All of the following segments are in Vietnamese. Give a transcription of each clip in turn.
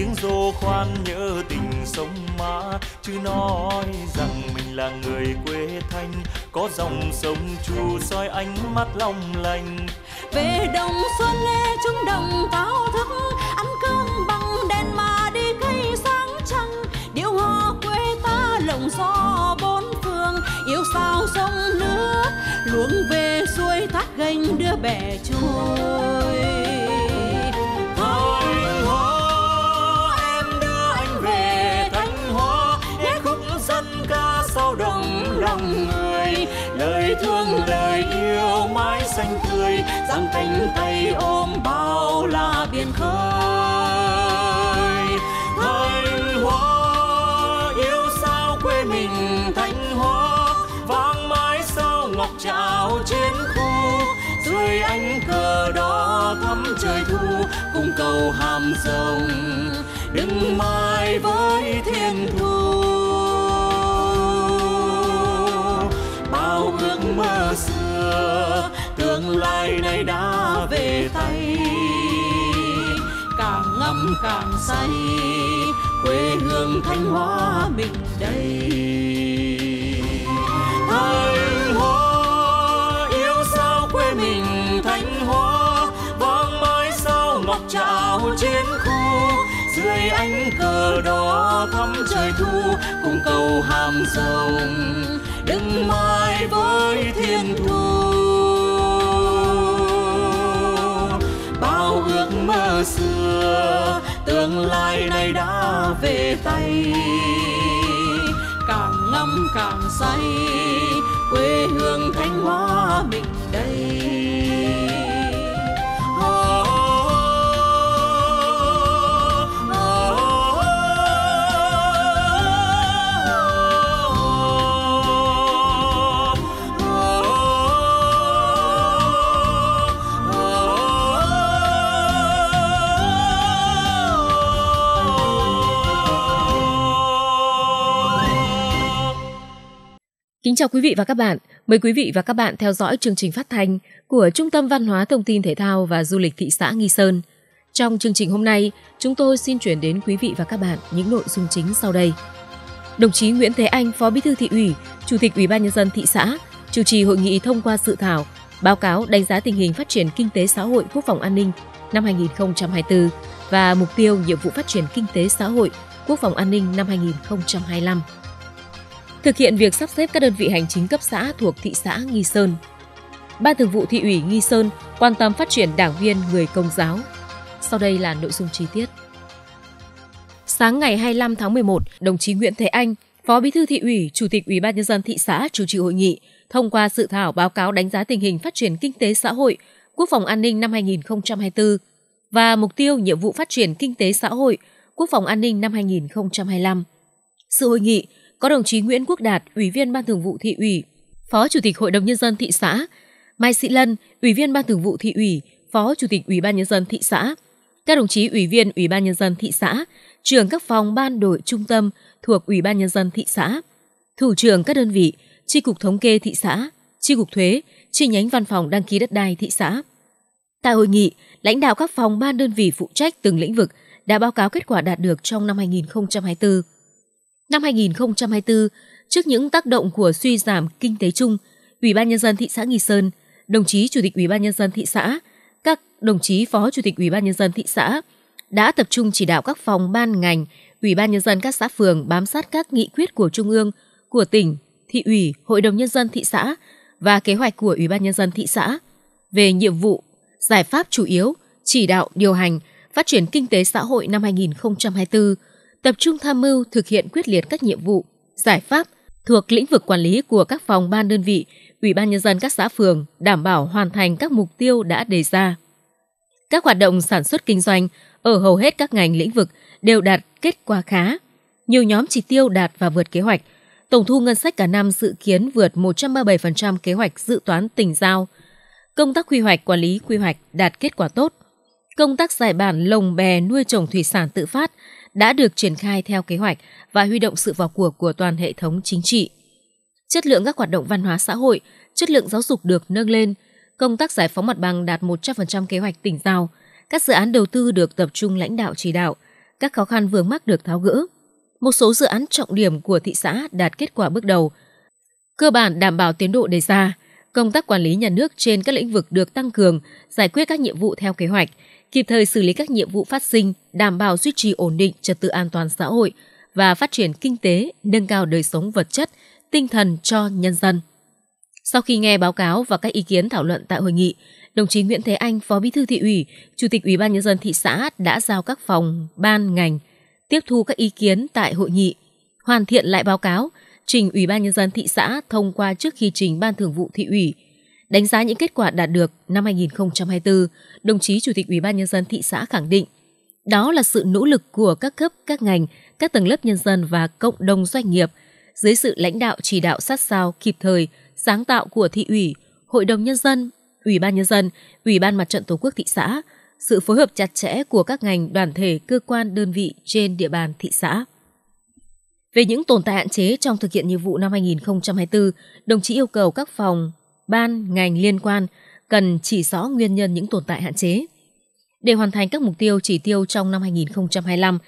tiếng rô khoan nhớ tình sông mã chứ nói rằng mình là người quê thanh có dòng sông chu soi ánh mắt long lành về đồng xuân nghe chúng đồng táo thức ăn cơm bằng đèn mà đi cây sáng trăng điệu hò quê ta lộng gió bốn phương yêu sao sông nước luống về xuôi thác gành đưa bè trôi sao động lòng người lời thương lời yêu mãi xanh tươi dang cánh tay ôm bao la biển khơi thanh hóa yêu sao quê mình thanh hóa vang mãi sao ngọc trào trên khu dưới ánh cờ đỏ thắm trời thu cùng cầu hàm rồng đứng mãi với thiên thu ai nay đã về tay càng ngắm càng say quê hương thanh hóa mình đây thanh hóa yêu sao quê mình thanh hóa vang mãi sao mọc trào trên khu dưới ánh cờ đỏ thắm trời thu cùng cầu hàm rồng đừng mãi với thiên thu xưa tương lai này đã về tay càng ngắm càng say quê hương thanh hóa mình đây Kính chào quý vị và các bạn. Mời quý vị và các bạn theo dõi chương trình phát thanh của Trung tâm Văn hóa Thông tin Thể thao và Du lịch thị xã Nghi Sơn. Trong chương trình hôm nay, chúng tôi xin chuyển đến quý vị và các bạn những nội dung chính sau đây. Đồng chí Nguyễn Thế Anh, Phó Bí thư Thị ủy, Chủ tịch Ủy ban nhân dân thị xã, chủ trì hội nghị thông qua dự thảo báo cáo đánh giá tình hình phát triển kinh tế xã hội quốc phòng an ninh năm 2024 và mục tiêu nhiệm vụ phát triển kinh tế xã hội quốc phòng an ninh năm 2025 thực hiện việc sắp xếp các đơn vị hành chính cấp xã thuộc thị xã Nghi Sơn. Ban Thường vụ thị ủy Nghi Sơn quan tâm phát triển đảng viên người công giáo. Sau đây là nội dung chi tiết. Sáng ngày 25 tháng 11, đồng chí Nguyễn Thế Anh, Phó Bí thư thị ủy, Chủ tịch Ủy ban nhân dân thị xã chủ trì hội nghị thông qua dự thảo báo cáo đánh giá tình hình phát triển kinh tế xã hội, quốc phòng an ninh năm 2024 và mục tiêu nhiệm vụ phát triển kinh tế xã hội, quốc phòng an ninh năm 2025. Sự hội nghị có đồng chí Nguyễn Quốc Đạt, Ủy viên Ban Thường vụ Thị ủy, Phó Chủ tịch Hội đồng Nhân dân thị xã, Mai Sĩ Lân, Ủy viên Ban Thường vụ Thị ủy, Phó Chủ tịch Ủy ban Nhân dân thị xã, các đồng chí Ủy viên Ủy ban Nhân dân thị xã, trưởng các phòng ban đội trung tâm thuộc Ủy ban Nhân dân thị xã, thủ trưởng các đơn vị, tri cục thống kê thị xã, tri cục thuế, chi nhánh văn phòng đăng ký đất đai thị xã. Tại hội nghị, lãnh đạo các phòng ban đơn vị phụ trách từng lĩnh vực đã báo cáo kết quả đạt được trong năm 2024 Năm 2024, trước những tác động của suy giảm kinh tế chung, Ủy ban nhân dân thị xã Nghi Sơn, đồng chí Chủ tịch Ủy ban nhân dân thị xã, các đồng chí Phó Chủ tịch Ủy ban nhân dân thị xã đã tập trung chỉ đạo các phòng ban ngành, Ủy ban nhân dân các xã phường bám sát các nghị quyết của Trung ương, của tỉnh, thị ủy, Hội đồng nhân dân thị xã và kế hoạch của Ủy ban nhân dân thị xã về nhiệm vụ, giải pháp chủ yếu, chỉ đạo điều hành phát triển kinh tế xã hội năm 2024 tập trung tham mưu thực hiện quyết liệt các nhiệm vụ, giải pháp thuộc lĩnh vực quản lý của các phòng ban đơn vị, Ủy ban nhân dân các xã phường đảm bảo hoàn thành các mục tiêu đã đề ra. Các hoạt động sản xuất kinh doanh ở hầu hết các ngành lĩnh vực đều đạt kết quả khá. Nhiều nhóm chỉ tiêu đạt và vượt kế hoạch. Tổng thu ngân sách cả năm dự kiến vượt 137% kế hoạch dự toán tỉnh giao. Công tác quy hoạch quản lý quy hoạch đạt kết quả tốt. Công tác giải bản lồng bè nuôi trồng thủy sản tự phát đã được triển khai theo kế hoạch và huy động sự vào cuộc của toàn hệ thống chính trị. Chất lượng các hoạt động văn hóa xã hội, chất lượng giáo dục được nâng lên, công tác giải phóng mặt bằng đạt 100% kế hoạch tỉnh giao, các dự án đầu tư được tập trung lãnh đạo chỉ đạo, các khó khăn vướng mắc được tháo gỡ. Một số dự án trọng điểm của thị xã đạt kết quả bước đầu, cơ bản đảm bảo tiến độ đề ra. Công tác quản lý nhà nước trên các lĩnh vực được tăng cường, giải quyết các nhiệm vụ theo kế hoạch, kịp thời xử lý các nhiệm vụ phát sinh, đảm bảo duy trì ổn định trật tự an toàn xã hội và phát triển kinh tế, nâng cao đời sống vật chất, tinh thần cho nhân dân. Sau khi nghe báo cáo và các ý kiến thảo luận tại hội nghị, đồng chí Nguyễn Thế Anh, Phó Bí thư thị ủy, Chủ tịch Ủy ban nhân dân thị xã đã giao các phòng, ban ngành tiếp thu các ý kiến tại hội nghị, hoàn thiện lại báo cáo, trình Ủy ban nhân dân thị xã thông qua trước khi trình Ban Thường vụ thị ủy Đánh giá những kết quả đạt được năm 2024, đồng chí Chủ tịch Ủy ban nhân dân thị xã khẳng định, đó là sự nỗ lực của các cấp, các ngành, các tầng lớp nhân dân và cộng đồng doanh nghiệp dưới sự lãnh đạo chỉ đạo sát sao, kịp thời, sáng tạo của thị ủy, hội đồng nhân dân, ủy ban nhân dân, ủy ban mặt trận tổ quốc thị xã, sự phối hợp chặt chẽ của các ngành, đoàn thể, cơ quan, đơn vị trên địa bàn thị xã. Về những tồn tại hạn chế trong thực hiện nhiệm vụ năm 2024, đồng chí yêu cầu các phòng, ban, ngành liên quan cần chỉ rõ nguyên nhân những tồn tại hạn chế. Để hoàn thành các mục tiêu chỉ tiêu trong năm 2025,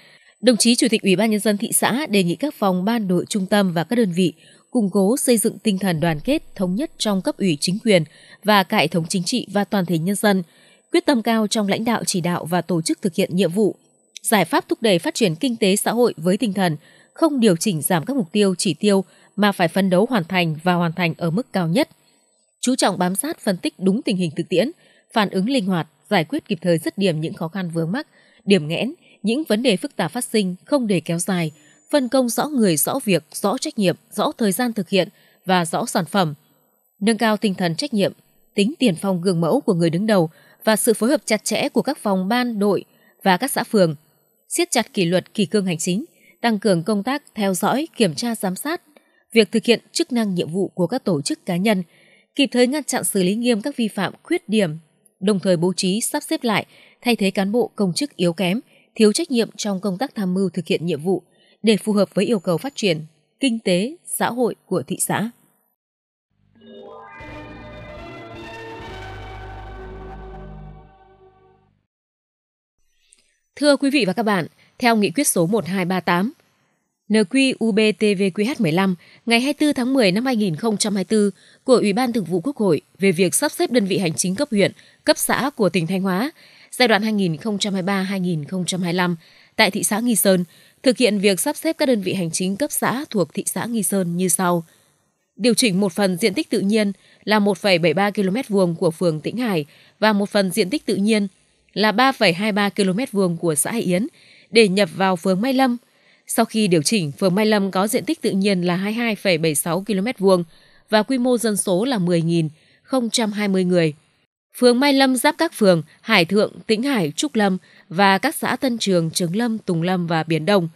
đồng chí Chủ tịch Ủy ban Nhân dân thị xã đề nghị các phòng ban đội trung tâm và các đơn vị củng cố xây dựng tinh thần đoàn kết thống nhất trong cấp ủy chính quyền và cả hệ thống chính trị và toàn thể nhân dân, quyết tâm cao trong lãnh đạo chỉ đạo và tổ chức thực hiện nhiệm vụ, giải pháp thúc đẩy phát triển kinh tế xã hội với tinh thần không điều chỉnh giảm các mục tiêu chỉ tiêu mà phải phấn đấu hoàn thành và hoàn thành ở mức cao nhất – chú trọng bám sát phân tích đúng tình hình thực tiễn, phản ứng linh hoạt, giải quyết kịp thời dứt điểm những khó khăn vướng mắc, điểm nghẽn, những vấn đề phức tạp phát sinh không để kéo dài, phân công rõ người, rõ việc, rõ trách nhiệm, rõ thời gian thực hiện và rõ sản phẩm. Nâng cao tinh thần trách nhiệm, tính tiền phong gương mẫu của người đứng đầu và sự phối hợp chặt chẽ của các phòng ban, đội và các xã phường. Siết chặt kỷ luật kỳ cương hành chính, tăng cường công tác theo dõi, kiểm tra giám sát, việc thực hiện chức năng nhiệm vụ của các tổ chức cá nhân – kịp thời ngăn chặn xử lý nghiêm các vi phạm khuyết điểm, đồng thời bố trí sắp xếp lại, thay thế cán bộ công chức yếu kém, thiếu trách nhiệm trong công tác tham mưu thực hiện nhiệm vụ để phù hợp với yêu cầu phát triển kinh tế, xã hội của thị xã. Thưa quý vị và các bạn, theo nghị quyết số 1238 nq NQUBTVQH15 ngày 24 tháng 10 năm 2024 của Ủy ban Thường vụ Quốc hội về việc sắp xếp đơn vị hành chính cấp huyện, cấp xã của tỉnh Thanh Hóa giai đoạn 2023-2025 tại thị xã Nghi Sơn, thực hiện việc sắp xếp các đơn vị hành chính cấp xã thuộc thị xã Nghi Sơn như sau. Điều chỉnh một phần diện tích tự nhiên là 1,73 km vuông của phường Tĩnh Hải và một phần diện tích tự nhiên là 3,23 km vuông của xã Hải Yến để nhập vào phường Mai Lâm – sau khi điều chỉnh, phường Mai Lâm có diện tích tự nhiên là 22,76 km vuông và quy mô dân số là 10.020 người. Phường Mai Lâm giáp các phường Hải Thượng, Tĩnh Hải, Trúc Lâm và các xã Tân Trường, Trứng Lâm, Tùng Lâm và Biển Đông.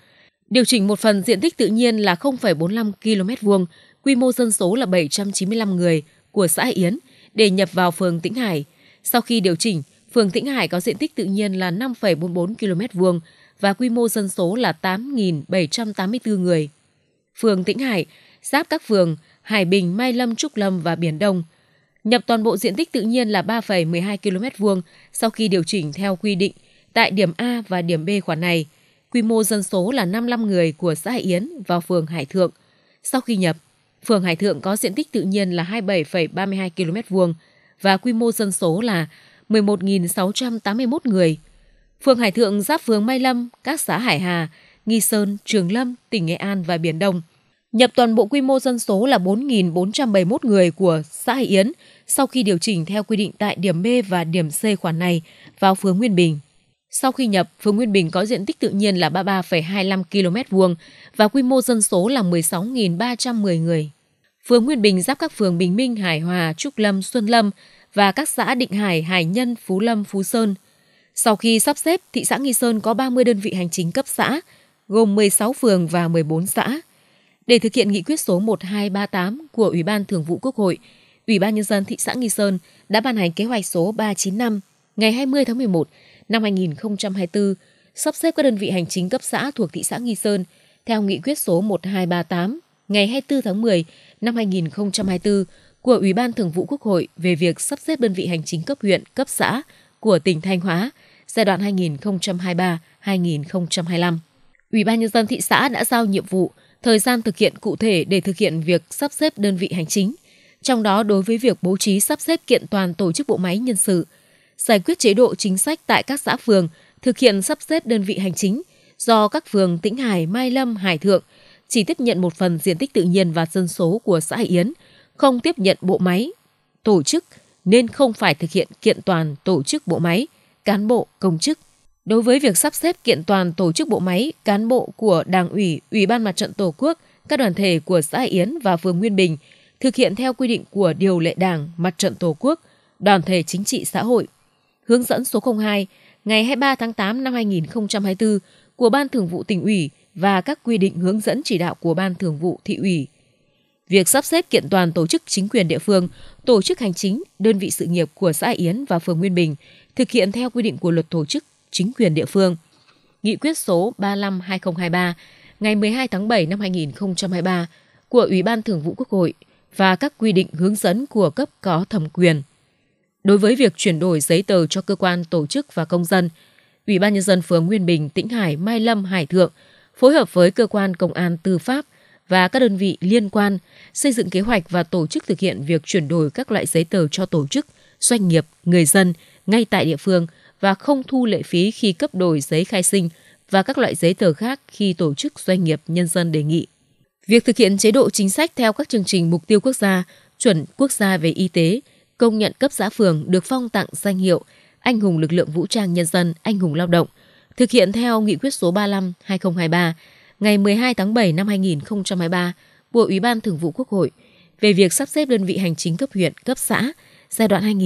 Điều chỉnh một phần diện tích tự nhiên là 0,45 km vuông, quy mô dân số là 795 người của xã Yến để nhập vào phường Tĩnh Hải. Sau khi điều chỉnh, phường Tĩnh Hải có diện tích tự nhiên là 5,44 km vuông và quy mô dân số là 8.784 người. Phường Tĩnh Hải giáp các phường Hải Bình, Mai Lâm, Trúc Lâm và Biển Đông. Nhập toàn bộ diện tích tự nhiên là 3,12 km vuông sau khi điều chỉnh theo quy định tại điểm A và điểm B khoản này. Quy mô dân số là 55 người của xã Hải Yến vào phường Hải Thượng. Sau khi nhập, phường Hải Thượng có diện tích tự nhiên là 27,32 km vuông và quy mô dân số là 11.681 người. Phường Hải Thượng giáp phường Mai Lâm, các xã Hải Hà, Nghi Sơn, Trường Lâm, tỉnh Nghệ An và Biển Đông. Nhập toàn bộ quy mô dân số là 4.471 người của xã Hải Yến sau khi điều chỉnh theo quy định tại điểm B và điểm C khoản này vào phường Nguyên Bình. Sau khi nhập, phường Nguyên Bình có diện tích tự nhiên là 33,25 km vuông và quy mô dân số là 16.310 người. Phường Nguyên Bình giáp các phường Bình Minh, Hải Hòa, Trúc Lâm, Xuân Lâm và các xã Định Hải, Hải Nhân, Phú Lâm, Phú Sơn – sau khi sắp xếp, thị xã Nghi Sơn có 30 đơn vị hành chính cấp xã, gồm 16 phường và 14 xã. Để thực hiện nghị quyết số 1238 của Ủy ban Thường vụ Quốc hội, Ủy ban Nhân dân thị xã Nghi Sơn đã ban hành kế hoạch số 395 ngày 20 tháng 11 năm 2024 sắp xếp các đơn vị hành chính cấp xã thuộc thị xã Nghi Sơn theo nghị quyết số 1238 ngày 24 tháng 10 năm 2024 của Ủy ban Thường vụ Quốc hội về việc sắp xếp đơn vị hành chính cấp huyện, cấp xã của tỉnh Thanh Hóa – giai đoạn 2023-2025. Ủy ban nhân dân thị xã đã giao nhiệm vụ, thời gian thực hiện cụ thể để thực hiện việc sắp xếp đơn vị hành chính, trong đó đối với việc bố trí sắp xếp kiện toàn tổ chức bộ máy nhân sự, giải quyết chế độ chính sách tại các xã phường, thực hiện sắp xếp đơn vị hành chính do các phường Tĩnh Hải, Mai Lâm, Hải Thượng chỉ tiếp nhận một phần diện tích tự nhiên và dân số của xã Hải Yến, không tiếp nhận bộ máy, tổ chức nên không phải thực hiện kiện toàn tổ chức bộ máy, cán bộ, công chức. Đối với việc sắp xếp kiện toàn tổ chức bộ máy, cán bộ của Đảng ủy, Ủy ban Mặt trận Tổ quốc, các đoàn thể của xã Yến và phường Nguyên Bình thực hiện theo quy định của điều lệ Đảng, Mặt trận Tổ quốc, đoàn thể chính trị xã hội. Hướng dẫn số 02 ngày 23 tháng 8 năm 2024 của Ban Thường vụ tỉnh ủy và các quy định hướng dẫn chỉ đạo của Ban Thường vụ thị ủy. Việc sắp xếp kiện toàn tổ chức chính quyền địa phương, tổ chức hành chính, đơn vị sự nghiệp của xã Yến và phường Nguyên Bình thực hiện theo quy định của luật tổ chức chính quyền địa phương. Nghị quyết số 35-2023 ngày 12 tháng 7 năm 2023 của Ủy ban Thường vụ Quốc hội và các quy định hướng dẫn của cấp có thẩm quyền. Đối với việc chuyển đổi giấy tờ cho cơ quan tổ chức và công dân, Ủy ban Nhân dân phường Nguyên Bình, Tĩnh Hải, Mai Lâm, Hải Thượng phối hợp với cơ quan công an tư pháp và các đơn vị liên quan xây dựng kế hoạch và tổ chức thực hiện việc chuyển đổi các loại giấy tờ cho tổ chức, doanh nghiệp, người dân – ngay tại địa phương và không thu lệ phí khi cấp đổi giấy khai sinh và các loại giấy tờ khác khi tổ chức doanh nghiệp nhân dân đề nghị. Việc thực hiện chế độ chính sách theo các chương trình mục tiêu quốc gia, chuẩn quốc gia về y tế, công nhận cấp xã phường được phong tặng danh hiệu Anh hùng lực lượng vũ trang nhân dân, anh hùng lao động, thực hiện theo nghị quyết số 35-2023 ngày 12 tháng 7 năm 2023 của Ủy ban Thường vụ Quốc hội về việc sắp xếp đơn vị hành chính cấp huyện, cấp xã – giai đoạn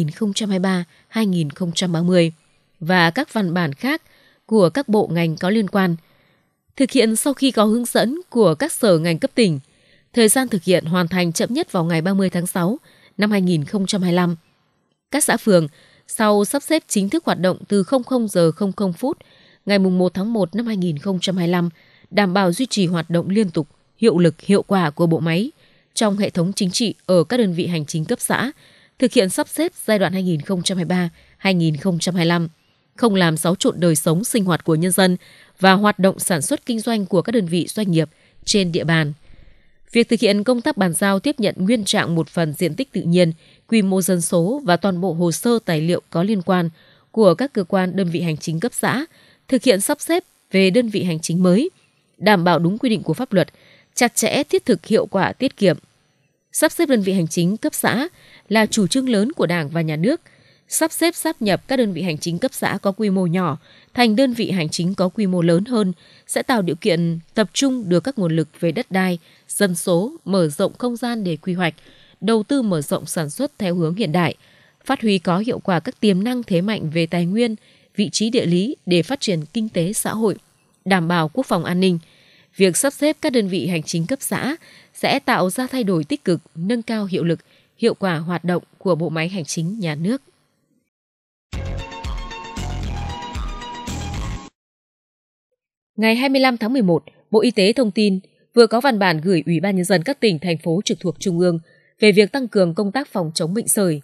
2023-2030 và các văn bản khác của các bộ ngành có liên quan. Thực hiện sau khi có hướng dẫn của các sở ngành cấp tỉnh, thời gian thực hiện hoàn thành chậm nhất vào ngày 30 tháng 6 năm 2025. Các xã phường sau sắp xếp chính thức hoạt động từ 00 giờ 00 phút ngày 1 tháng 1 năm 2025 đảm bảo duy trì hoạt động liên tục, hiệu lực, hiệu quả của bộ máy trong hệ thống chính trị ở các đơn vị hành chính cấp xã thực hiện sắp xếp giai đoạn 2023-2025, không làm xáo trộn đời sống sinh hoạt của nhân dân và hoạt động sản xuất kinh doanh của các đơn vị doanh nghiệp trên địa bàn. Việc thực hiện công tác bàn giao tiếp nhận nguyên trạng một phần diện tích tự nhiên, quy mô dân số và toàn bộ hồ sơ tài liệu có liên quan của các cơ quan đơn vị hành chính cấp xã, thực hiện sắp xếp về đơn vị hành chính mới, đảm bảo đúng quy định của pháp luật, chặt chẽ, thiết thực, hiệu quả, tiết kiệm – sắp xếp đơn vị hành chính cấp xã là chủ trương lớn của Đảng và Nhà nước, sắp xếp sáp nhập các đơn vị hành chính cấp xã có quy mô nhỏ thành đơn vị hành chính có quy mô lớn hơn sẽ tạo điều kiện tập trung được các nguồn lực về đất đai, dân số, mở rộng không gian để quy hoạch, đầu tư mở rộng sản xuất theo hướng hiện đại, phát huy có hiệu quả các tiềm năng thế mạnh về tài nguyên, vị trí địa lý để phát triển kinh tế xã hội, đảm bảo quốc phòng an ninh. Việc sắp xếp các đơn vị hành chính cấp xã sẽ tạo ra thay đổi tích cực, nâng cao hiệu lực, hiệu quả hoạt động của bộ máy hành chính nhà nước. Ngày 25 tháng 11, Bộ Y tế thông tin vừa có văn bản gửi Ủy ban nhân dân các tỉnh thành phố trực thuộc trung ương về việc tăng cường công tác phòng chống bệnh sởi.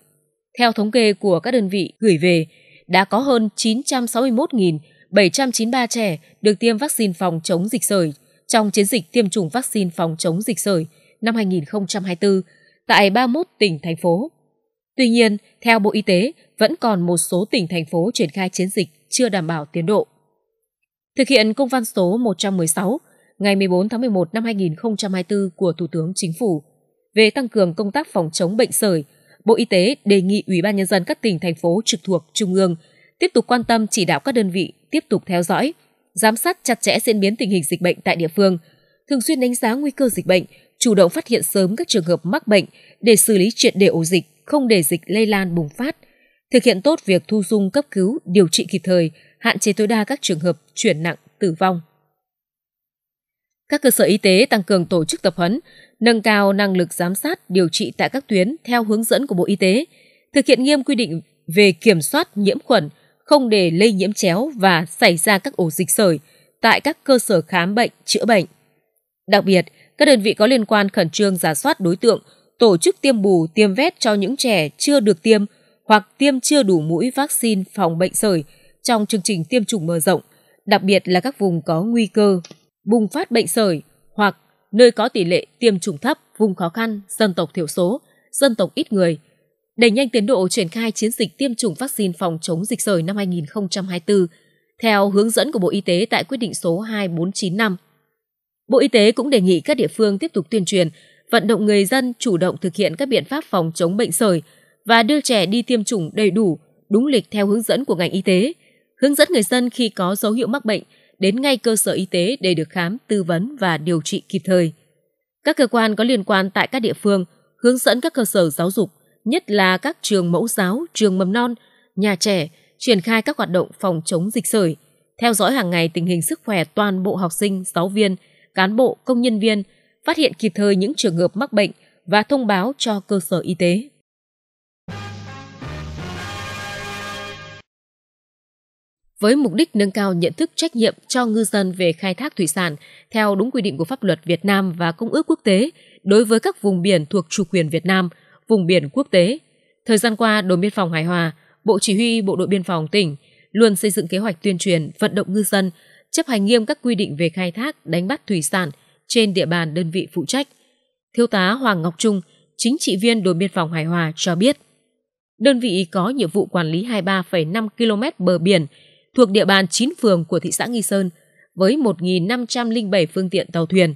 Theo thống kê của các đơn vị gửi về, đã có hơn 961.793 trẻ được tiêm vaccine phòng chống dịch sởi trong chiến dịch tiêm chủng vaccine phòng chống dịch sởi năm 2024 tại 31 tỉnh, thành phố. Tuy nhiên, theo Bộ Y tế, vẫn còn một số tỉnh, thành phố triển khai chiến dịch chưa đảm bảo tiến độ. Thực hiện công văn số 116 ngày 14 tháng 11 năm 2024 của Thủ tướng Chính phủ về tăng cường công tác phòng chống bệnh sởi, Bộ Y tế đề nghị Ủy ban nhân dân các tỉnh thành phố trực thuộc trung ương tiếp tục quan tâm chỉ đạo các đơn vị tiếp tục theo dõi, giám sát chặt chẽ diễn biến tình hình dịch bệnh tại địa phương, thường xuyên đánh giá nguy cơ dịch bệnh, chủ động phát hiện sớm các trường hợp mắc bệnh để xử lý triệt để ổ dịch, không để dịch lây lan bùng phát, thực hiện tốt việc thu dung cấp cứu, điều trị kịp thời, hạn chế tối đa các trường hợp chuyển nặng, tử vong. Các cơ sở y tế tăng cường tổ chức tập huấn, nâng cao năng lực giám sát, điều trị tại các tuyến theo hướng dẫn của Bộ Y tế, thực hiện nghiêm quy định về kiểm soát nhiễm khuẩn, không để lây nhiễm chéo và xảy ra các ổ dịch sởi tại các cơ sở khám bệnh, chữa bệnh. Đặc biệt, các đơn vị có liên quan khẩn trương giả soát đối tượng, tổ chức tiêm bù, tiêm vét cho những trẻ chưa được tiêm hoặc tiêm chưa đủ mũi vaccine phòng bệnh sởi trong chương trình tiêm chủng mở rộng, đặc biệt là các vùng có nguy cơ bùng phát bệnh sởi hoặc nơi có tỷ lệ tiêm chủng thấp, vùng khó khăn, dân tộc thiểu số, dân tộc ít người – đẩy nhanh tiến độ triển khai chiến dịch tiêm chủng vaccine phòng chống dịch sởi năm 2024 theo hướng dẫn của Bộ Y tế tại quyết định số 2495. Bộ Y tế cũng đề nghị các địa phương tiếp tục tuyên truyền, vận động người dân chủ động thực hiện các biện pháp phòng chống bệnh sởi và đưa trẻ đi tiêm chủng đầy đủ, đúng lịch theo hướng dẫn của ngành y tế, hướng dẫn người dân khi có dấu hiệu mắc bệnh đến ngay cơ sở y tế để được khám, tư vấn và điều trị kịp thời. Các cơ quan có liên quan tại các địa phương hướng dẫn các cơ sở giáo dục nhất là các trường mẫu giáo, trường mầm non, nhà trẻ, triển khai các hoạt động phòng chống dịch sởi, theo dõi hàng ngày tình hình sức khỏe toàn bộ học sinh, giáo viên, cán bộ, công nhân viên, phát hiện kịp thời những trường hợp mắc bệnh và thông báo cho cơ sở y tế. Với mục đích nâng cao nhận thức trách nhiệm cho ngư dân về khai thác thủy sản theo đúng quy định của pháp luật Việt Nam và công ước quốc tế đối với các vùng biển thuộc chủ quyền Việt Nam – vùng biển quốc tế. Thời gian qua, đồn biên phòng Hải Hòa, Bộ Chỉ huy Bộ đội Biên phòng tỉnh luôn xây dựng kế hoạch tuyên truyền, vận động ngư dân chấp hành nghiêm các quy định về khai thác, đánh bắt thủy sản trên địa bàn đơn vị phụ trách. Thiếu tá Hoàng Ngọc Trung, chính trị viên đồn biên phòng Hải Hòa cho biết, đơn vị có nhiệm vụ quản lý 23,5 km bờ biển thuộc địa bàn 9 phường của thị xã Nghi Sơn với 1.507 phương tiện tàu thuyền.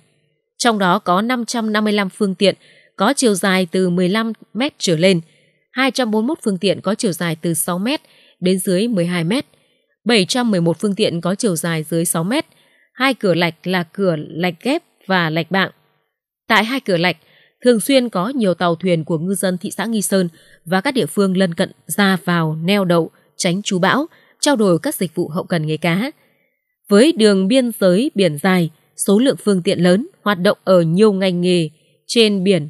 Trong đó có 555 phương tiện có chiều dài từ 15 m trở lên, 241 phương tiện có chiều dài từ 6 m đến dưới 12 m, 711 phương tiện có chiều dài dưới 6 m, hai cửa lạch là cửa lạch ghép và lạch bạng. Tại hai cửa lạch, thường xuyên có nhiều tàu thuyền của ngư dân thị xã Nghi Sơn và các địa phương lân cận ra vào neo đậu, tránh chú bão, trao đổi các dịch vụ hậu cần nghề cá. Với đường biên giới biển dài, số lượng phương tiện lớn hoạt động ở nhiều ngành nghề trên biển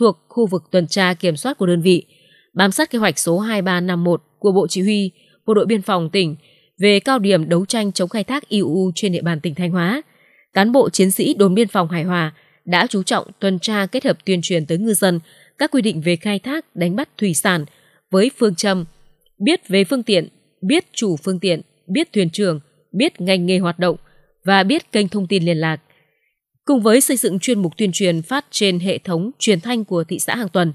thuộc khu vực tuần tra kiểm soát của đơn vị, bám sát kế hoạch số 2351 của Bộ Chỉ huy Bộ đội Biên phòng tỉnh về cao điểm đấu tranh chống khai thác IUU trên địa bàn tỉnh Thanh Hóa, cán bộ chiến sĩ đồn biên phòng Hải Hòa đã chú trọng tuần tra kết hợp tuyên truyền tới ngư dân các quy định về khai thác, đánh bắt thủy sản với phương châm biết về phương tiện, biết chủ phương tiện, biết thuyền trưởng, biết ngành nghề hoạt động và biết kênh thông tin liên lạc. Cùng với xây dựng chuyên mục tuyên truyền phát trên hệ thống truyền thanh của thị xã hàng tuần,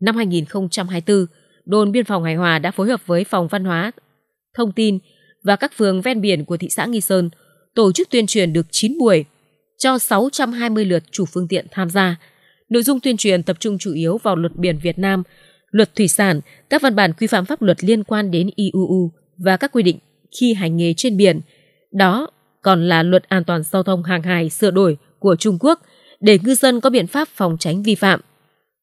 năm 2024, đồn biên phòng Hải Hòa đã phối hợp với phòng văn hóa, thông tin và các phường ven biển của thị xã Nghi Sơn tổ chức tuyên truyền được 9 buổi cho 620 lượt chủ phương tiện tham gia. Nội dung tuyên truyền tập trung chủ yếu vào luật biển Việt Nam, luật thủy sản, các văn bản quy phạm pháp luật liên quan đến IUU và các quy định khi hành nghề trên biển. Đó còn là luật an toàn giao thông hàng hải sửa đổi của Trung Quốc để ngư dân có biện pháp phòng tránh vi phạm.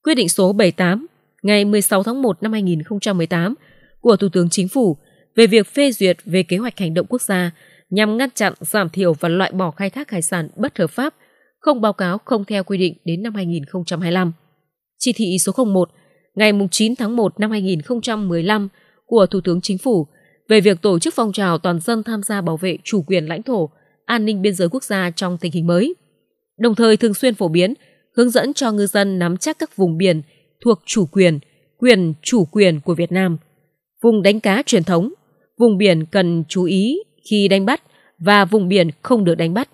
Quyết định số 78 ngày 16 tháng 1 năm 2018 của Thủ tướng Chính phủ về việc phê duyệt về kế hoạch hành động quốc gia nhằm ngăn chặn, giảm thiểu và loại bỏ khai thác hải sản bất hợp pháp, không báo cáo không theo quy định đến năm 2025. Chỉ thị số 01 ngày 9 tháng 1 năm 2015 của Thủ tướng Chính phủ về việc tổ chức phong trào toàn dân tham gia bảo vệ chủ quyền lãnh thổ, an ninh biên giới quốc gia trong tình hình mới – đồng thời thường xuyên phổ biến, hướng dẫn cho ngư dân nắm chắc các vùng biển thuộc chủ quyền, quyền chủ quyền của Việt Nam, vùng đánh cá truyền thống, vùng biển cần chú ý khi đánh bắt và vùng biển không được đánh bắt.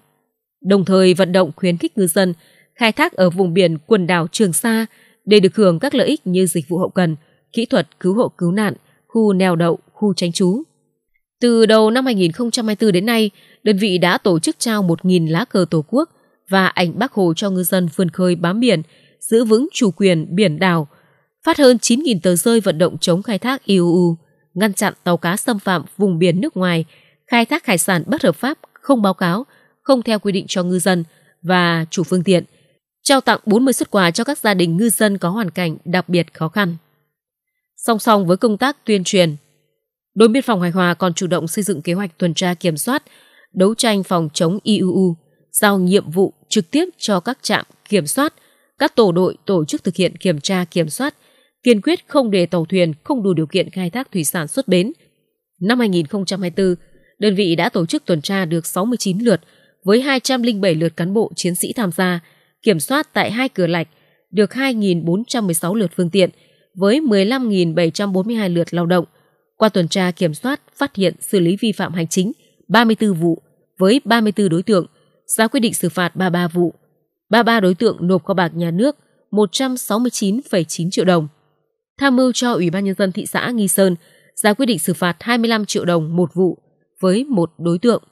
Đồng thời vận động khuyến khích ngư dân khai thác ở vùng biển quần đảo Trường Sa để được hưởng các lợi ích như dịch vụ hậu cần, kỹ thuật cứu hộ cứu nạn, khu neo đậu, khu tránh trú. Từ đầu năm 2024 đến nay, đơn vị đã tổ chức trao 1.000 lá cờ Tổ quốc và ảnh Bác Hồ cho ngư dân vươn khơi bám biển, giữ vững chủ quyền biển đảo, phát hơn 9.000 tờ rơi vận động chống khai thác IUU, e ngăn chặn tàu cá xâm phạm vùng biển nước ngoài, khai thác hải sản bất hợp pháp, không báo cáo, không theo quy định cho ngư dân và chủ phương tiện, trao tặng 40 xuất quà cho các gia đình ngư dân có hoàn cảnh đặc biệt khó khăn. Song song với công tác tuyên truyền, đồn biên phòng Hải Hòa còn chủ động xây dựng kế hoạch tuần tra kiểm soát, đấu tranh phòng chống IUU, e giao nhiệm vụ trực tiếp cho các trạm kiểm soát, các tổ đội tổ chức thực hiện kiểm tra kiểm soát, kiên quyết không để tàu thuyền không đủ điều kiện khai thác thủy sản xuất bến. Năm 2024, đơn vị đã tổ chức tuần tra được 69 lượt với 207 lượt cán bộ chiến sĩ tham gia, kiểm soát tại hai cửa lạch được 2.416 lượt phương tiện với 15.742 lượt lao động. Qua tuần tra kiểm soát, phát hiện xử lý vi phạm hành chính 34 vụ với 34 đối tượng, ra quyết định xử phạt 33 vụ. 33 đối tượng nộp kho bạc nhà nước 169,9 triệu đồng. Tham mưu cho Ủy ban Nhân dân thị xã Nghi Sơn ra quyết định xử phạt 25 triệu đồng một vụ với một đối tượng.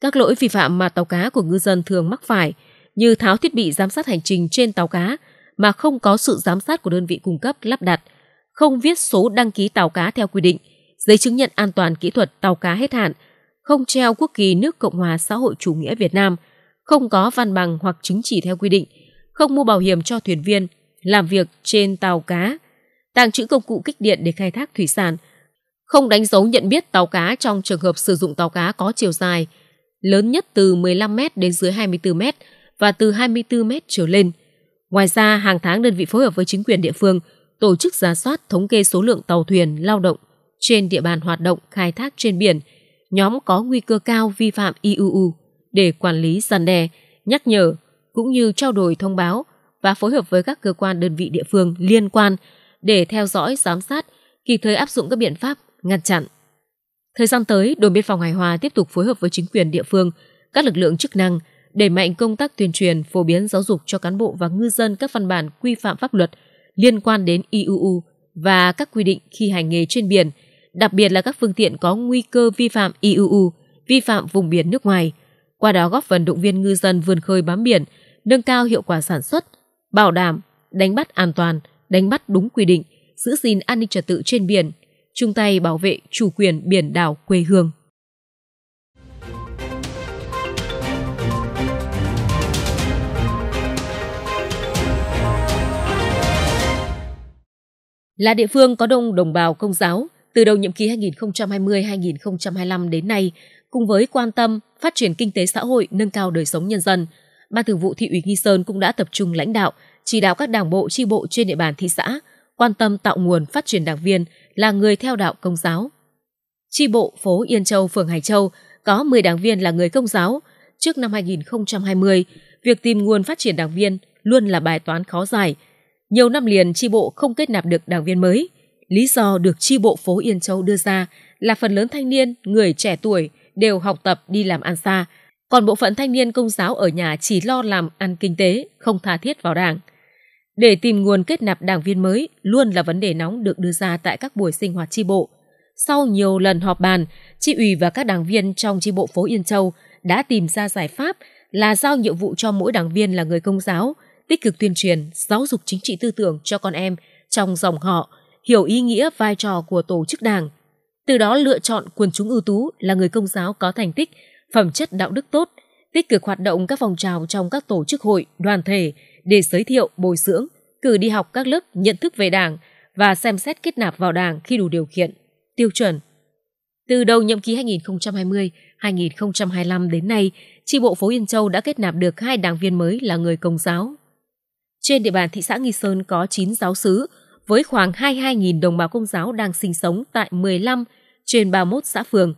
Các lỗi vi phạm mà tàu cá của ngư dân thường mắc phải như tháo thiết bị giám sát hành trình trên tàu cá mà không có sự giám sát của đơn vị cung cấp lắp đặt, không viết số đăng ký tàu cá theo quy định, giấy chứng nhận an toàn kỹ thuật tàu cá hết hạn – không treo quốc kỳ nước Cộng hòa xã hội chủ nghĩa Việt Nam, không có văn bằng hoặc chứng chỉ theo quy định, không mua bảo hiểm cho thuyền viên, làm việc trên tàu cá, tàng trữ công cụ kích điện để khai thác thủy sản, không đánh dấu nhận biết tàu cá trong trường hợp sử dụng tàu cá có chiều dài lớn nhất từ 15 m đến dưới 24 m và từ 24 m trở lên. Ngoài ra, hàng tháng đơn vị phối hợp với chính quyền địa phương tổ chức giả soát thống kê số lượng tàu thuyền lao động trên địa bàn hoạt động khai thác trên biển nhóm có nguy cơ cao vi phạm IUU để quản lý gian đe, nhắc nhở cũng như trao đổi thông báo và phối hợp với các cơ quan đơn vị địa phương liên quan để theo dõi, giám sát, kịp thời áp dụng các biện pháp ngăn chặn. Thời gian tới, đồn biên phòng Hải Hòa tiếp tục phối hợp với chính quyền địa phương, các lực lượng chức năng đẩy mạnh công tác tuyên truyền, phổ biến giáo dục cho cán bộ và ngư dân các văn bản quy phạm pháp luật liên quan đến IUU và các quy định khi hành nghề trên biển – đặc biệt là các phương tiện có nguy cơ vi phạm IUU, e vi phạm vùng biển nước ngoài, qua đó góp phần động viên ngư dân vươn khơi bám biển, nâng cao hiệu quả sản xuất, bảo đảm đánh bắt an toàn, đánh bắt đúng quy định, giữ gìn an ninh trật tự trên biển, chung tay bảo vệ chủ quyền biển đảo quê hương. Là địa phương có đông đồng bào công giáo, từ đầu nhiệm kỳ 2020-2025 đến nay, cùng với quan tâm phát triển kinh tế xã hội, nâng cao đời sống nhân dân, Ban Thường vụ thị ủy Nghi Sơn cũng đã tập trung lãnh đạo, chỉ đạo các đảng bộ chi bộ trên địa bàn thị xã quan tâm tạo nguồn phát triển đảng viên là người theo đạo công giáo. Chi bộ phố Yên Châu, phường Hải Châu có 10 đảng viên là người công giáo. Trước năm 2020, việc tìm nguồn phát triển đảng viên luôn là bài toán khó giải. Nhiều năm liền chi bộ không kết nạp được đảng viên mới. Lý do được chi bộ phố Yên Châu đưa ra là phần lớn thanh niên, người trẻ tuổi đều học tập đi làm ăn xa, còn bộ phận thanh niên công giáo ở nhà chỉ lo làm ăn kinh tế, không tha thiết vào đảng. Để tìm nguồn kết nạp đảng viên mới luôn là vấn đề nóng được đưa ra tại các buổi sinh hoạt chi bộ. Sau nhiều lần họp bàn, chi ủy và các đảng viên trong chi bộ phố Yên Châu đã tìm ra giải pháp là giao nhiệm vụ cho mỗi đảng viên là người công giáo, tích cực tuyên truyền, giáo dục chính trị tư tưởng cho con em trong dòng họ hiểu ý nghĩa vai trò của tổ chức đảng, từ đó lựa chọn quần chúng ưu tú là người công giáo có thành tích, phẩm chất đạo đức tốt, tích cực hoạt động các phong trào trong các tổ chức hội, đoàn thể để giới thiệu, bồi dưỡng, cử đi học các lớp nhận thức về đảng và xem xét kết nạp vào đảng khi đủ điều kiện, tiêu chuẩn. Từ đầu nhiệm kỳ 2020-2025 đến nay, tri bộ phố Yên Châu đã kết nạp được hai đảng viên mới là người Công giáo. Trên địa bàn thị xã Nghi Sơn có 9 giáo sứ, với khoảng 22.000 đồng bào công giáo đang sinh sống tại 15 trên 31 xã phường.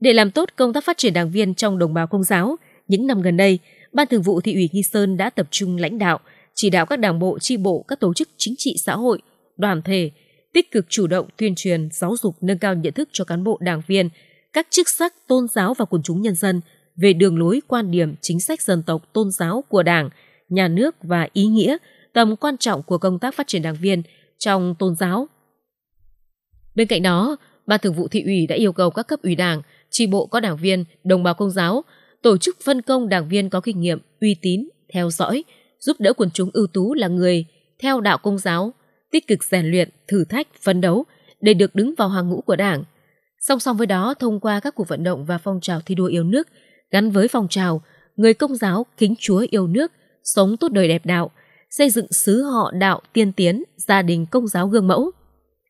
Để làm tốt công tác phát triển đảng viên trong đồng bào công giáo, những năm gần đây, Ban Thường vụ Thị ủy Nghi Sơn đã tập trung lãnh đạo, chỉ đạo các đảng bộ, tri bộ, các tổ chức chính trị xã hội, đoàn thể tích cực chủ động tuyên truyền, giáo dục nâng cao nhận thức cho cán bộ đảng viên, các chức sắc tôn giáo và quần chúng nhân dân về đường lối, quan điểm, chính sách dân tộc, tôn giáo của Đảng, nhà nước và ý nghĩa, tầm quan trọng của công tác phát triển đảng viên trong tôn giáo. Bên cạnh đó, Ban Thường vụ thị ủy đã yêu cầu các cấp ủy đảng, tri bộ có đảng viên, đồng bào công giáo tổ chức phân công đảng viên có kinh nghiệm, uy tín, theo dõi, giúp đỡ quần chúng ưu tú là người theo đạo công giáo, tích cực rèn luyện, thử thách, phấn đấu để được đứng vào hàng ngũ của đảng. Song song với đó, thông qua các cuộc vận động và phong trào thi đua yêu nước gắn với phong trào người công giáo kính Chúa yêu nước, sống tốt đời đẹp đạo – xây dựng xứ họ đạo tiên tiến, gia đình công giáo gương mẫu.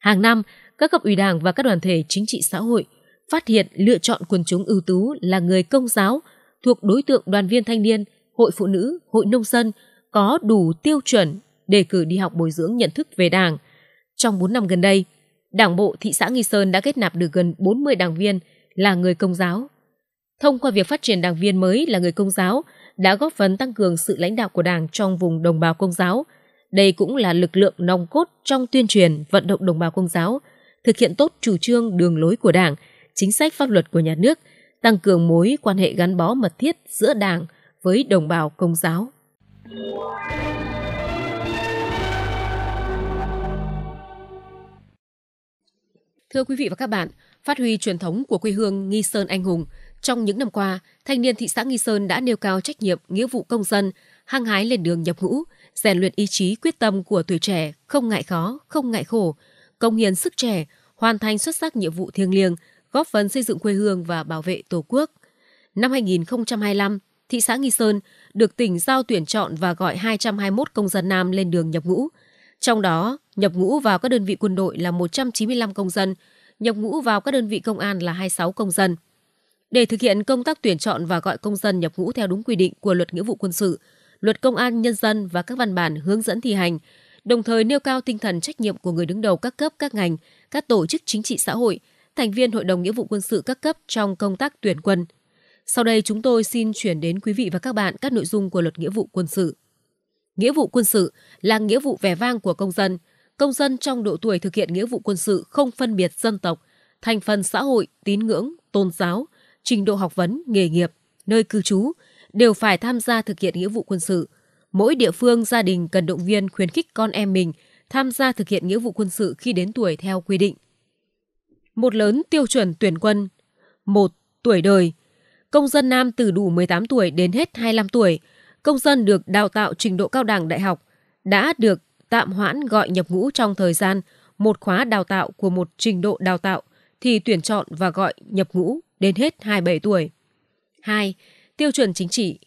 Hàng năm, các cấp ủy đảng và các đoàn thể chính trị xã hội phát hiện lựa chọn quần chúng ưu tú là người công giáo thuộc đối tượng đoàn viên thanh niên, hội phụ nữ, hội nông dân có đủ tiêu chuẩn đề cử đi học bồi dưỡng nhận thức về đảng. Trong 4 năm gần đây, Đảng bộ thị xã Nghi Sơn đã kết nạp được gần 40 đảng viên là người công giáo. Thông qua việc phát triển đảng viên mới là người công giáo, đã góp phần tăng cường sự lãnh đạo của Đảng trong vùng đồng bào công giáo. Đây cũng là lực lượng nòng cốt trong tuyên truyền vận động đồng bào công giáo, thực hiện tốt chủ trương đường lối của Đảng, chính sách pháp luật của nhà nước, tăng cường mối quan hệ gắn bó mật thiết giữa Đảng với đồng bào công giáo. Thưa quý vị và các bạn, phát huy truyền thống của quê hương Nghi Sơn Anh Hùng, trong những năm qua, thanh niên thị xã Nghi Sơn đã nêu cao trách nhiệm, nghĩa vụ công dân, hăng hái lên đường nhập ngũ, rèn luyện ý chí quyết tâm của tuổi trẻ, không ngại khó, không ngại khổ, công hiến sức trẻ, hoàn thành xuất sắc nhiệm vụ thiêng liêng, góp phần xây dựng quê hương và bảo vệ Tổ quốc. Năm 2025, thị xã Nghi Sơn được tỉnh giao tuyển chọn và gọi 221 công dân nam lên đường nhập ngũ. Trong đó, nhập ngũ vào các đơn vị quân đội là 195 công dân, nhập ngũ vào các đơn vị công an là 26 công dân. Để thực hiện công tác tuyển chọn và gọi công dân nhập ngũ theo đúng quy định của Luật Nghĩa vụ quân sự, Luật Công an nhân dân và các văn bản hướng dẫn thi hành, đồng thời nêu cao tinh thần trách nhiệm của người đứng đầu các cấp các ngành, các tổ chức chính trị xã hội, thành viên Hội đồng Nghĩa vụ quân sự các cấp trong công tác tuyển quân. Sau đây chúng tôi xin chuyển đến quý vị và các bạn các nội dung của Luật Nghĩa vụ quân sự. Nghĩa vụ quân sự là nghĩa vụ vẻ vang của công dân. Công dân trong độ tuổi thực hiện nghĩa vụ quân sự không phân biệt dân tộc, thành phần xã hội, tín ngưỡng, tôn giáo, trình độ học vấn, nghề nghiệp, nơi cư trú đều phải tham gia thực hiện nghĩa vụ quân sự. Mỗi địa phương gia đình cần động viên khuyến khích con em mình tham gia thực hiện nghĩa vụ quân sự khi đến tuổi theo quy định. Một lớn tiêu chuẩn tuyển quân. một Tuổi đời. Công dân nam từ đủ 18 tuổi đến hết 25 tuổi, công dân được đào tạo trình độ cao đẳng đại học đã được tạm hoãn gọi nhập ngũ trong thời gian một khóa đào tạo của một trình độ đào tạo thì tuyển chọn và gọi nhập ngũ đến hết 27 tuổi. 2. Tiêu chuẩn chính trị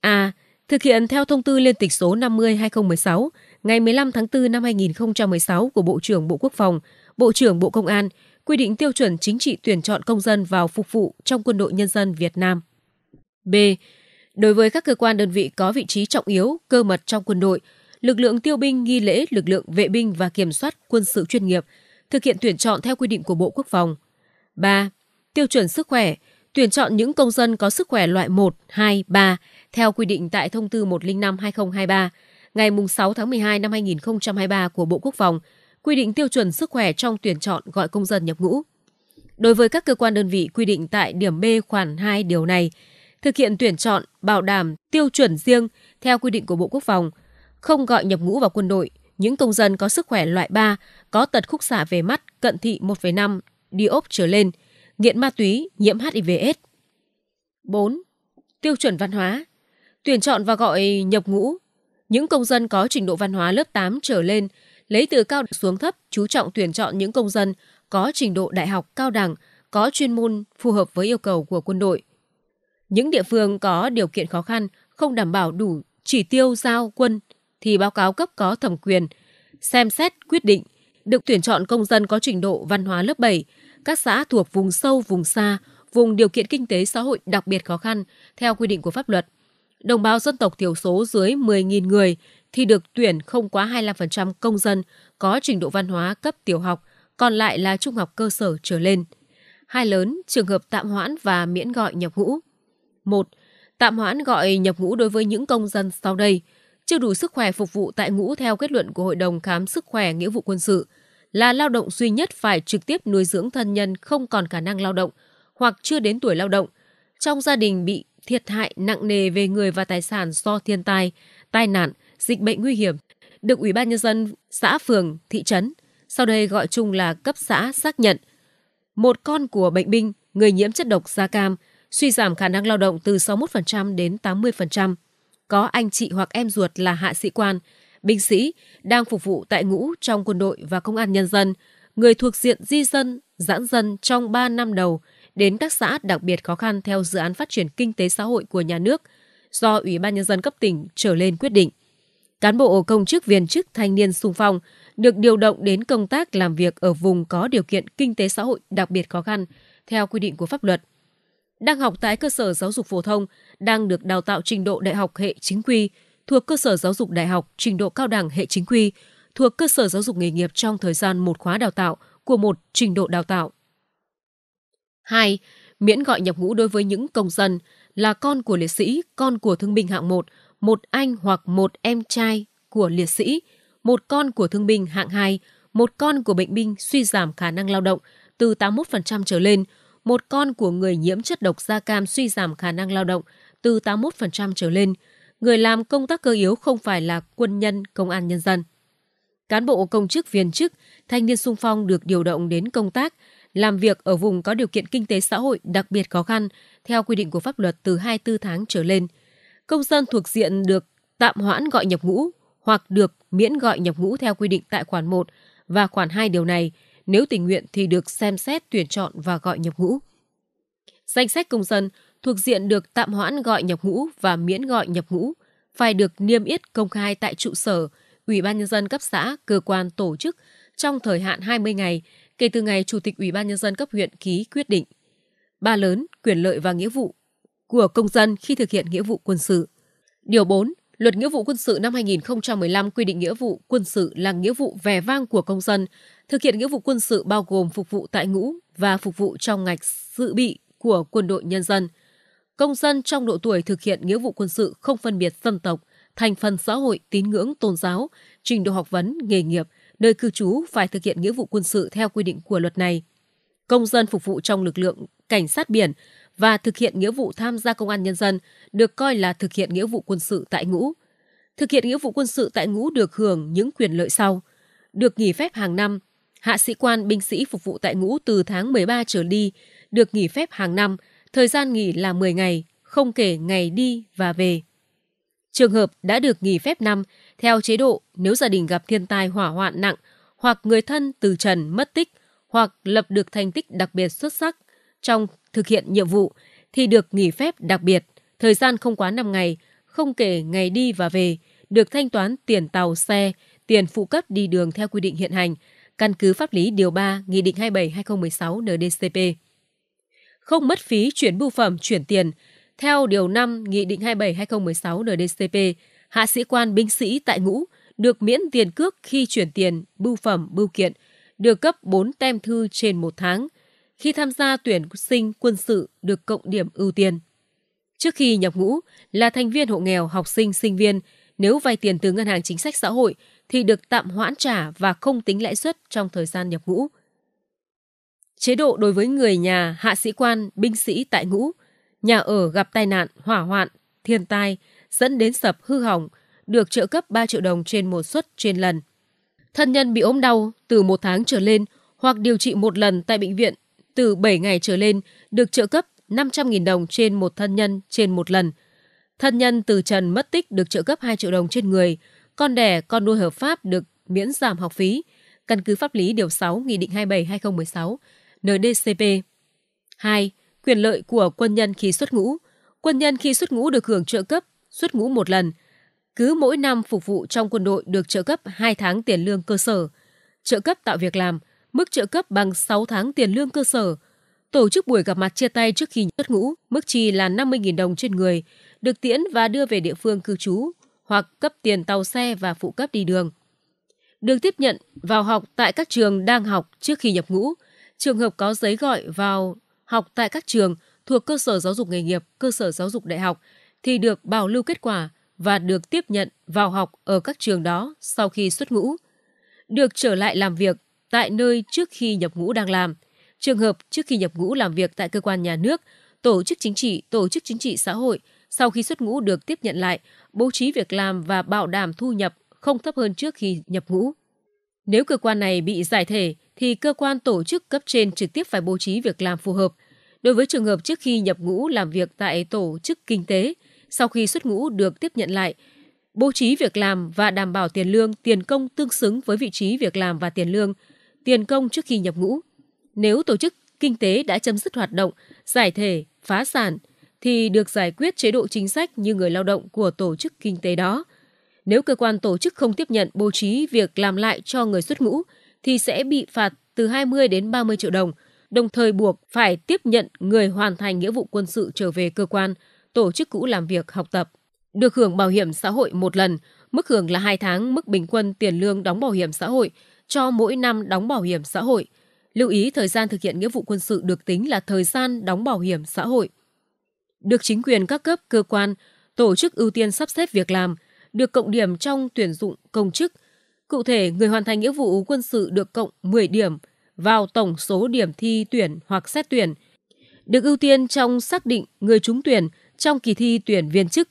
A. Thực hiện theo thông tư liên tịch số 50-2016 ngày 15 tháng 4 năm 2016 của Bộ trưởng Bộ Quốc phòng, Bộ trưởng Bộ Công an quy định tiêu chuẩn chính trị tuyển chọn công dân vào phục vụ trong quân đội nhân dân Việt Nam. B. Đối với các cơ quan đơn vị có vị trí trọng yếu, cơ mật trong quân đội, lực lượng tiêu binh nghi lễ, lực lượng vệ binh và kiểm soát quân sự chuyên nghiệp, thực hiện tuyển chọn theo quy định của Bộ Quốc phòng. 3 tiêu chuẩn sức khỏe, tuyển chọn những công dân có sức khỏe loại 1, 2, 3 theo quy định tại Thông tư 105/2023 ngày 6 tháng 12 năm 2023 của Bộ Quốc phòng quy định tiêu chuẩn sức khỏe trong tuyển chọn gọi công dân nhập ngũ. Đối với các cơ quan đơn vị quy định tại điểm B khoản 2 điều này, thực hiện tuyển chọn bảo đảm tiêu chuẩn riêng theo quy định của Bộ Quốc phòng, không gọi nhập ngũ vào quân đội những công dân có sức khỏe loại 3, có tật khúc xạ về mắt, cận thị 1,5 diop trở lên – nghiện ma túy, nhiễm HIVS. 4. Tiêu chuẩn văn hóa Tuyển chọn và gọi nhập ngũ. Những công dân có trình độ văn hóa lớp 8 trở lên, lấy từ cao xuống thấp, chú trọng tuyển chọn những công dân có trình độ đại học cao đẳng, có chuyên môn phù hợp với yêu cầu của quân đội. Những địa phương có điều kiện khó khăn, không đảm bảo đủ chỉ tiêu giao quân thì báo cáo cấp có thẩm quyền, xem xét quyết định, được tuyển chọn công dân có trình độ văn hóa lớp 7, các xã thuộc vùng sâu, vùng xa, vùng điều kiện kinh tế xã hội đặc biệt khó khăn theo quy định của pháp luật. Đồng bào dân tộc thiểu số dưới 10.000 người thì được tuyển không quá 25% công dân có trình độ văn hóa cấp tiểu học, còn lại là trung học cơ sở trở lên. Hai lớn, trường hợp tạm hoãn và miễn gọi nhập ngũ. một Tạm hoãn gọi nhập ngũ đối với những công dân sau đây – chưa đủ sức khỏe phục vụ tại ngũ theo kết luận của Hội đồng Khám Sức Khỏe Nghĩa vụ Quân sự – là lao động duy nhất phải trực tiếp nuôi dưỡng thân nhân không còn khả năng lao động hoặc chưa đến tuổi lao động, trong gia đình bị thiệt hại nặng nề về người và tài sản do thiên tai, tai nạn, dịch bệnh nguy hiểm, được Ủy ban Nhân dân xã phường, thị trấn, sau đây gọi chung là cấp xã xác nhận. Một con của bệnh binh, người nhiễm chất độc da cam, suy giảm khả năng lao động từ 61% đến 80%. Có anh chị hoặc em ruột là hạ sĩ quan, binh sĩ đang phục vụ tại ngũ trong quân đội và công an nhân dân, người thuộc diện di dân, giãn dân trong 3 năm đầu đến các xã đặc biệt khó khăn theo dự án phát triển kinh tế xã hội của nhà nước do Ủy ban Nhân dân cấp tỉnh trở lên quyết định. Cán bộ công chức viên chức thanh niên sung phong được điều động đến công tác làm việc ở vùng có điều kiện kinh tế xã hội đặc biệt khó khăn theo quy định của pháp luật. Đang học tại cơ sở giáo dục phổ thông, đang được đào tạo trình độ đại học hệ chính quy, thuộc cơ sở giáo dục đại học trình độ cao đẳng hệ chính quy, thuộc cơ sở giáo dục nghề nghiệp trong thời gian một khóa đào tạo của một trình độ đào tạo. 2. Miễn gọi nhập ngũ đối với những công dân là con của liệt sĩ, con của thương binh hạng 1, một anh hoặc một em trai của liệt sĩ, một con của thương binh hạng 2, một con của bệnh binh suy giảm khả năng lao động từ 81% trở lên, một con của người nhiễm chất độc da cam suy giảm khả năng lao động từ 81% trở lên, người làm công tác cơ yếu không phải là quân nhân, công an nhân dân. Cán bộ công chức viên chức, thanh niên sung phong được điều động đến công tác, làm việc ở vùng có điều kiện kinh tế xã hội đặc biệt khó khăn, theo quy định của pháp luật từ 24 tháng trở lên. Công dân thuộc diện được tạm hoãn gọi nhập ngũ hoặc được miễn gọi nhập ngũ theo quy định tại khoản 1 và khoản 2 điều này, nếu tình nguyện thì được xem xét tuyển chọn và gọi nhập ngũ. Danh sách công dân thuộc diện được tạm hoãn gọi nhập ngũ và miễn gọi nhập ngũ, phải được niêm yết công khai tại trụ sở, Ủy ban Nhân dân cấp xã, cơ quan tổ chức trong thời hạn 20 ngày kể từ ngày Chủ tịch Ủy ban Nhân dân cấp huyện ký quyết định. Ba lớn, quyền lợi và nghĩa vụ của công dân khi thực hiện nghĩa vụ quân sự. Điều 4. Luật Nghĩa vụ quân sự năm 2015 quy định nghĩa vụ quân sự là nghĩa vụ vẻ vang của công dân. Thực hiện nghĩa vụ quân sự bao gồm phục vụ tại ngũ và phục vụ trong ngạch dự bị của quân đội nhân dân – công dân trong độ tuổi thực hiện nghĩa vụ quân sự không phân biệt dân tộc, thành phần xã hội, tín ngưỡng, tôn giáo, trình độ học vấn, nghề nghiệp, nơi cư trú phải thực hiện nghĩa vụ quân sự theo quy định của luật này. Công dân phục vụ trong lực lượng cảnh sát biển và thực hiện nghĩa vụ tham gia công an nhân dân được coi là thực hiện nghĩa vụ quân sự tại ngũ. Thực hiện nghĩa vụ quân sự tại ngũ được hưởng những quyền lợi sau: được nghỉ phép hàng năm, hạ sĩ quan binh sĩ phục vụ tại ngũ từ tháng 13 trở đi được nghỉ phép hàng năm Thời gian nghỉ là 10 ngày, không kể ngày đi và về. Trường hợp đã được nghỉ phép năm, theo chế độ nếu gia đình gặp thiên tai hỏa hoạn nặng hoặc người thân từ trần mất tích hoặc lập được thành tích đặc biệt xuất sắc trong thực hiện nhiệm vụ thì được nghỉ phép đặc biệt, thời gian không quá 5 ngày, không kể ngày đi và về, được thanh toán tiền tàu xe, tiền phụ cấp đi đường theo quy định hiện hành, căn cứ pháp lý điều 3 Nghị định 27/2016 NDCP không mất phí chuyển bưu phẩm, chuyển tiền. Theo Điều 5 Nghị định 27-2016 NDCP, hạ sĩ quan binh sĩ tại ngũ được miễn tiền cước khi chuyển tiền, bưu phẩm, bưu kiện, được cấp 4 tem thư trên một tháng. Khi tham gia tuyển sinh quân sự được cộng điểm ưu tiên. Trước khi nhập ngũ, là thành viên hộ nghèo, học sinh, sinh viên, nếu vay tiền từ ngân hàng chính sách xã hội thì được tạm hoãn trả và không tính lãi suất trong thời gian nhập ngũ chế độ đối với người nhà, hạ sĩ quan, binh sĩ tại ngũ, nhà ở gặp tai nạn, hỏa hoạn, thiên tai, dẫn đến sập hư hỏng, được trợ cấp 3 triệu đồng trên một suất trên lần. Thân nhân bị ốm đau từ một tháng trở lên hoặc điều trị một lần tại bệnh viện từ 7 ngày trở lên được trợ cấp 500.000 đồng trên một thân nhân trên một lần. Thân nhân từ trần mất tích được trợ cấp 2 triệu đồng trên người, con đẻ, con nuôi hợp pháp được miễn giảm học phí, căn cứ pháp lý điều 6 Nghị định 27-2016 NDCP. 2. Quyền lợi của quân nhân khi xuất ngũ. Quân nhân khi xuất ngũ được hưởng trợ cấp xuất ngũ một lần. Cứ mỗi năm phục vụ trong quân đội được trợ cấp 2 tháng tiền lương cơ sở. Trợ cấp tạo việc làm, mức trợ cấp bằng 6 tháng tiền lương cơ sở. Tổ chức buổi gặp mặt chia tay trước khi xuất ngũ, mức chi là 50.000 đồng trên người, được tiễn và đưa về địa phương cư trú hoặc cấp tiền tàu xe và phụ cấp đi đường. Được tiếp nhận vào học tại các trường đang học trước khi nhập ngũ, Trường hợp có giấy gọi vào học tại các trường thuộc cơ sở giáo dục nghề nghiệp, cơ sở giáo dục đại học thì được bảo lưu kết quả và được tiếp nhận vào học ở các trường đó sau khi xuất ngũ. Được trở lại làm việc tại nơi trước khi nhập ngũ đang làm. Trường hợp trước khi nhập ngũ làm việc tại cơ quan nhà nước, tổ chức chính trị, tổ chức chính trị xã hội sau khi xuất ngũ được tiếp nhận lại, bố trí việc làm và bảo đảm thu nhập không thấp hơn trước khi nhập ngũ. Nếu cơ quan này bị giải thể, thì cơ quan tổ chức cấp trên trực tiếp phải bố trí việc làm phù hợp. Đối với trường hợp trước khi nhập ngũ làm việc tại tổ chức kinh tế, sau khi xuất ngũ được tiếp nhận lại, bố trí việc làm và đảm bảo tiền lương, tiền công tương xứng với vị trí việc làm và tiền lương, tiền công trước khi nhập ngũ. Nếu tổ chức kinh tế đã chấm dứt hoạt động, giải thể, phá sản thì được giải quyết chế độ chính sách như người lao động của tổ chức kinh tế đó. Nếu cơ quan tổ chức không tiếp nhận bố trí việc làm lại cho người xuất ngũ thì sẽ bị phạt từ 20 đến 30 triệu đồng, đồng thời buộc phải tiếp nhận người hoàn thành nghĩa vụ quân sự trở về cơ quan, tổ chức cũ làm việc, học tập. Được hưởng bảo hiểm xã hội một lần, mức hưởng là 2 tháng mức bình quân tiền lương đóng bảo hiểm xã hội cho mỗi năm đóng bảo hiểm xã hội. Lưu ý thời gian thực hiện nghĩa vụ quân sự được tính là thời gian đóng bảo hiểm xã hội. Được chính quyền các cấp, cơ quan, tổ chức ưu tiên sắp xếp việc làm, được cộng điểm trong tuyển dụng công chức – Cụ thể, người hoàn thành nghĩa vụ quân sự được cộng 10 điểm vào tổng số điểm thi tuyển hoặc xét tuyển, được ưu tiên trong xác định người trúng tuyển trong kỳ thi tuyển viên chức.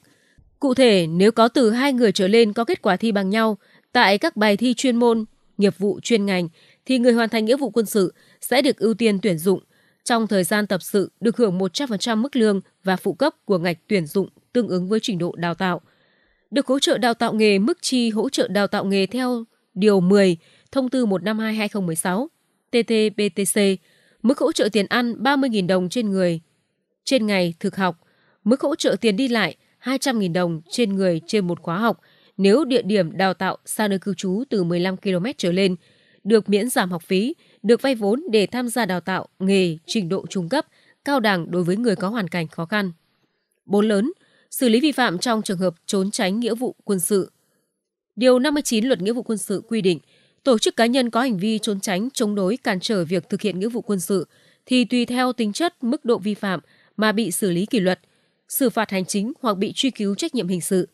Cụ thể, nếu có từ hai người trở lên có kết quả thi bằng nhau tại các bài thi chuyên môn, nghiệp vụ chuyên ngành, thì người hoàn thành nghĩa vụ quân sự sẽ được ưu tiên tuyển dụng trong thời gian tập sự được hưởng 100% mức lương và phụ cấp của ngạch tuyển dụng tương ứng với trình độ đào tạo – được hỗ trợ đào tạo nghề mức chi hỗ trợ đào tạo nghề theo Điều 10 Thông tư 152-2016 TTBTC, mức hỗ trợ tiền ăn 30.000 đồng trên người trên ngày thực học, mức hỗ trợ tiền đi lại 200.000 đồng trên người trên một khóa học nếu địa điểm đào tạo xa nơi cư trú từ 15 km trở lên, được miễn giảm học phí, được vay vốn để tham gia đào tạo nghề trình độ trung cấp, cao đẳng đối với người có hoàn cảnh khó khăn. Bốn lớn, xử lý vi phạm trong trường hợp trốn tránh nghĩa vụ quân sự. Điều 59 Luật Nghĩa vụ quân sự quy định, tổ chức cá nhân có hành vi trốn tránh, chống đối, cản trở việc thực hiện nghĩa vụ quân sự thì tùy theo tính chất, mức độ vi phạm mà bị xử lý kỷ luật, xử phạt hành chính hoặc bị truy cứu trách nhiệm hình sự.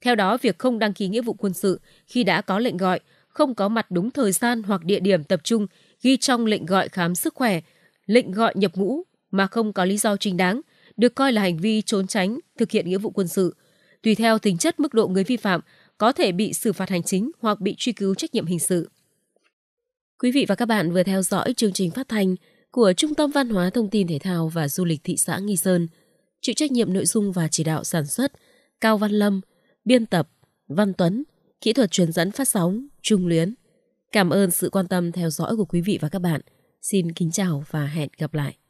Theo đó, việc không đăng ký nghĩa vụ quân sự khi đã có lệnh gọi, không có mặt đúng thời gian hoặc địa điểm tập trung ghi trong lệnh gọi khám sức khỏe, lệnh gọi nhập ngũ mà không có lý do chính đáng – được coi là hành vi trốn tránh thực hiện nghĩa vụ quân sự. Tùy theo tính chất mức độ người vi phạm, có thể bị xử phạt hành chính hoặc bị truy cứu trách nhiệm hình sự. Quý vị và các bạn vừa theo dõi chương trình phát thanh của Trung tâm Văn hóa Thông tin Thể thao và Du lịch thị xã Nghi Sơn, chịu trách nhiệm nội dung và chỉ đạo sản xuất Cao Văn Lâm, biên tập Văn Tuấn, kỹ thuật truyền dẫn phát sóng Trung Luyến. Cảm ơn sự quan tâm theo dõi của quý vị và các bạn. Xin kính chào và hẹn gặp lại.